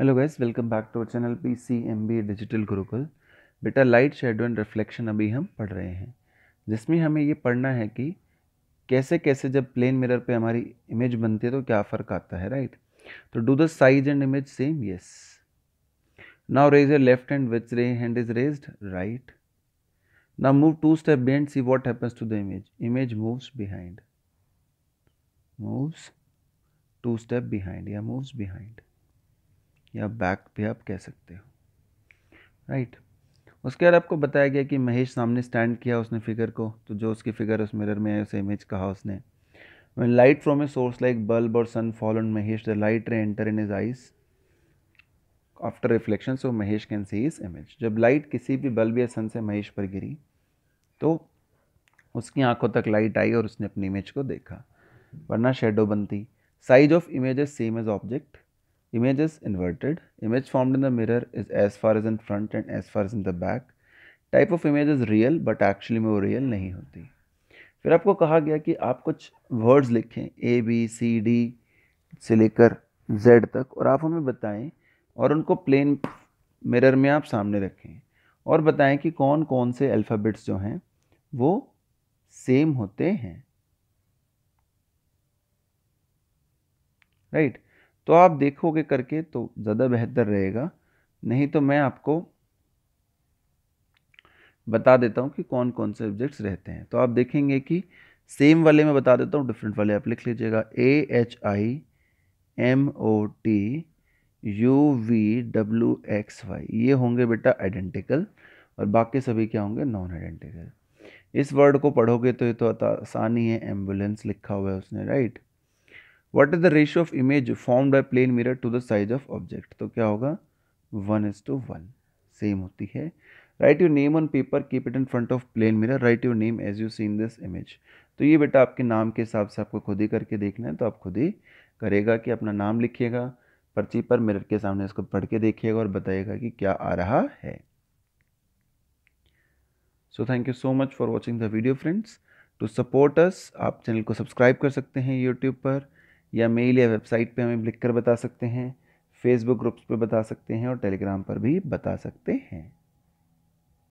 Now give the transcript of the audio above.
Hello guys welcome back to our channel P C M B digital Gurukul बेटा light shadow and reflection अभी हम पढ़ रहे हैं जिसमें हमें ये पढ़ना है कि कैसे कैसे जब प्लेन मिरर पे हमारी इमेज बनती है तो क्या फ़र्क आता है राइट तो do the size and image same yes now raise your left hand which ray hand is raise right now move two step behind see what happens to the image image moves behind moves two step behind या moves behind या back भी आप कह सकते हो right उसके बाद आपको बताया गया कि महेश सामने स्टैंड किया उसने फिगर को तो जो उसकी फिगर उस मिरर में है उसे इमेज कहा उसने one light from a source like bulb और sun fall on Mahesh the light ray enter in his eyes after reflection so Mahesh can see his image जब लाइट किसी भी बल्ब या सन से महेश पर गिरी तो उसकी आंखों तक लाइट आई और उसने अपनी इमेज को देखा वरना शेडो बनती size of image is same as object Image is inverted. Image formed in the mirror is as far as in front and as far as in the back. Type of image is real but actually में वो real नहीं होती फिर आपको कहा गया कि आप कुछ वर्ड्स लिखें ए बी सी डी से लेकर जेड तक और आप हमें बताएं और उनको प्लेन मिरर में आप सामने रखें और बताएं कि कौन कौन से अल्फ़ाबेट्स जो हैं वो सेम होते हैं राइट right? तो आप देखोगे करके तो ज़्यादा बेहतर रहेगा नहीं तो मैं आपको बता देता हूँ कि कौन कौन से ऑब्जेक्ट्स रहते हैं तो आप देखेंगे कि सेम वाले में बता देता हूँ डिफरेंट वाले आप लिख लीजिएगा A H I M O T U V W X Y ये होंगे बेटा आइडेंटिकल और बाकी सभी क्या होंगे नॉन आइडेंटिकल इस वर्ड को पढ़ोगे तो ये तो आसानी है एम्बुलेंस लिखा हुआ है उसने right what is the ratio of image formed by plane mirror to the size of object तो क्या होगा one is to one same होती है write your name on paper keep it in front of plane mirror write your name as you see in this image तो ये बेटा आपके नाम के हिसाब से आपको खुद ही करके देखना है तो आप खुद ही करेगा कि अपना नाम लिखिएगा पर्ची पर मिरर के सामने इसको पढ़ के देखिएगा और बताइएगा कि क्या आ रहा है so thank you so much for watching the video friends to support us आप चैनल को सब्सक्राइब कर सकते हैं यूट्यूब पर या मेल या वेबसाइट पे हमें लिख कर बता सकते हैं फेसबुक ग्रुप्स पे बता सकते हैं और टेलीग्राम पर भी बता सकते हैं